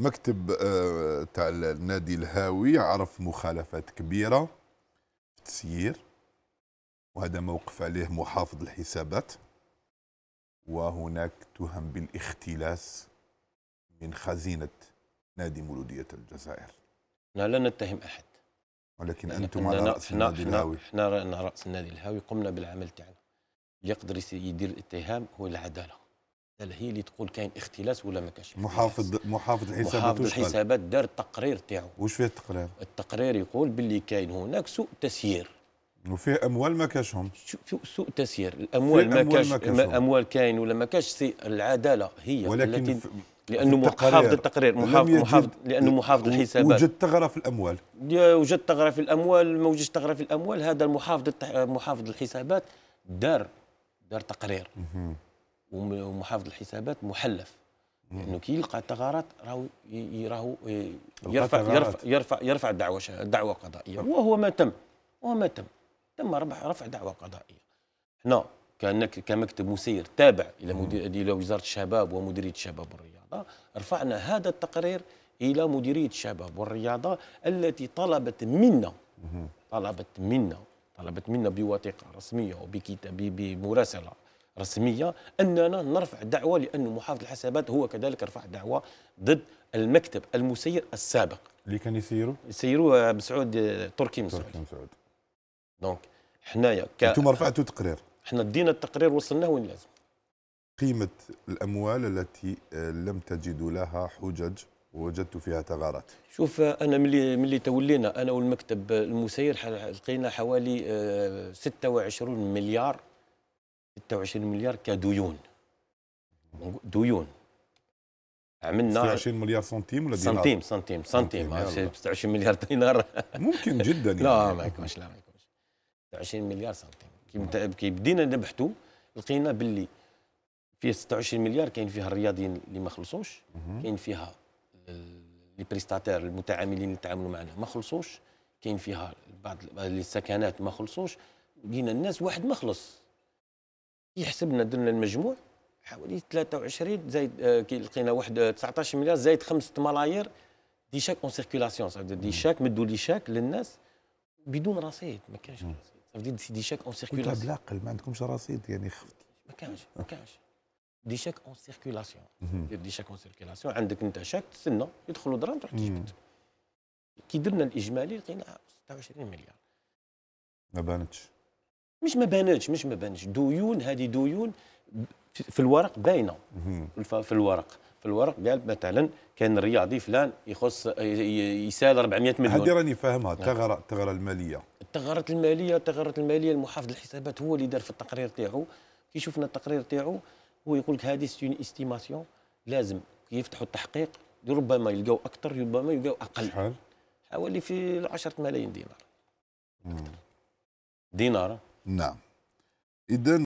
مكتب آه، تاع النادي الهاوي عرف مخالفات كبيره في التسيير وهذا موقف عليه محافظ الحسابات وهناك تهم بالاختلاس من خزينه نادي مولوديه الجزائر لا لا نتهم احد ولكن انتم على راس النادي الهاوي احنا رانا راس النادي الهاوي قمنا بالعمل تاعنا اللي يقدر يدير الاتهام هو العداله هي اللي تقول كاين اختلاس ولا ما كانش محافظ محافظ الحسابات محافظ الحسابات دار التقرير تاعو واش فيه التقرير؟ التقرير يقول باللي كاين هناك سوء تسيير وفيه اموال ما كاشهم سوء تسيير الاموال ما كاش اموال كاين ولا ما كاش سي العداله هي ولكن التي لانه محافظ التقرير محافظ محافظ لانه محافظ الحسابات وجد ثغره في الاموال وجد ثغره في الاموال ما وجدش ثغره في الاموال هذا المحافظ محافظ الحسابات دار دار تقرير ومحافظ الحسابات محلف انه يعني كي يلقى ثغرات راهو راهو إيه، يرفع يرفع يرفع يرفع دعوه دعوه قضائيه وهو ما تم وهو ما تم تم رفع دعوه قضائيه احنا كانك كمكتب مسير تابع الى مدير الى وزاره الشباب ومديريه الشباب والرياضه رفعنا هذا التقرير الى مديريه الشباب والرياضه التي طلبت منا طلبت منا طلبت منا بوثيقه رسميه وبكتاب بمراسله رسميه اننا نرفع دعوه لان محافظ الحسابات هو كذلك رفع دعوه ضد المكتب المسير السابق اللي كان يسيروا يسيروا بسعود تركي مسعود تركي مسعود دونك حنايا ك... انتم رفعتوا تقرير حنا دينا التقرير وصلناه وين لازم قيمه الاموال التي آه، لم تجدوا لها حجج وجدت فيها ثغرات شوف انا ملي ملي تولينا انا والمكتب المسير لقينا حوالي 26 آه، مليار 26 مليار كديون ديون عملنا 26 مليار سنتيم ولا دينار؟ سنتيم سنتيم سنتيم 26 يعني مليار دينار ممكن جدا يعني لا ما يكونش لا ما يكونش 26 مليار سنتيم كي بدينا نبحثوا لقينا باللي فيه 26 مليار كاين فيها الرياضيين اللي ما خلصوش كاين فيها لي بريستاتير المتعاملين اللي تعاملوا معنا ما خلصوش كاين فيها بعض السكنات ما خلصوش لقينا الناس واحد ما خلص لنا درنا المجموع حوالي 23 زائد آه، كي لقينا واحد 19 آه، مليار زائد 5 ملايير دي شاك اون سيركيلاسيون دي شاك مدوا لي شاك للناس بدون رصيد ما كانش رصيد سي دي شاك اون سيركيلاسيون بالعقل ما عندكمش رصيد يعني خفت ما كانش ما كانش دي شاك اون سيركيلاسيون دي شاك اون سيركيلاسيون عندك انت شاك تستنى يدخلوا دراهم تروح تجبد كي درنا الاجمالي لقينا 26 مليار ما بانتش مش ما بانتش مش ما بانتش ديون هذه ديون في الورق باينه في الورق في الورق قال مثلا كان الرياضي فلان يخص يسال 400 مليون هذه راني فاهمها الثغره نعم. الثغره الماليه الثغره الماليه الثغره الماليه المحافظ الحسابات هو اللي دار في التقرير تاعو كي شفنا التقرير تاعو هو يقول لك هذه سيون استيماسيون لازم يفتحوا التحقيق ربما يلقاو اكثر ربما يلقاو اقل شحال حوالي في 10 ملايين دينار دينار No. He didn't.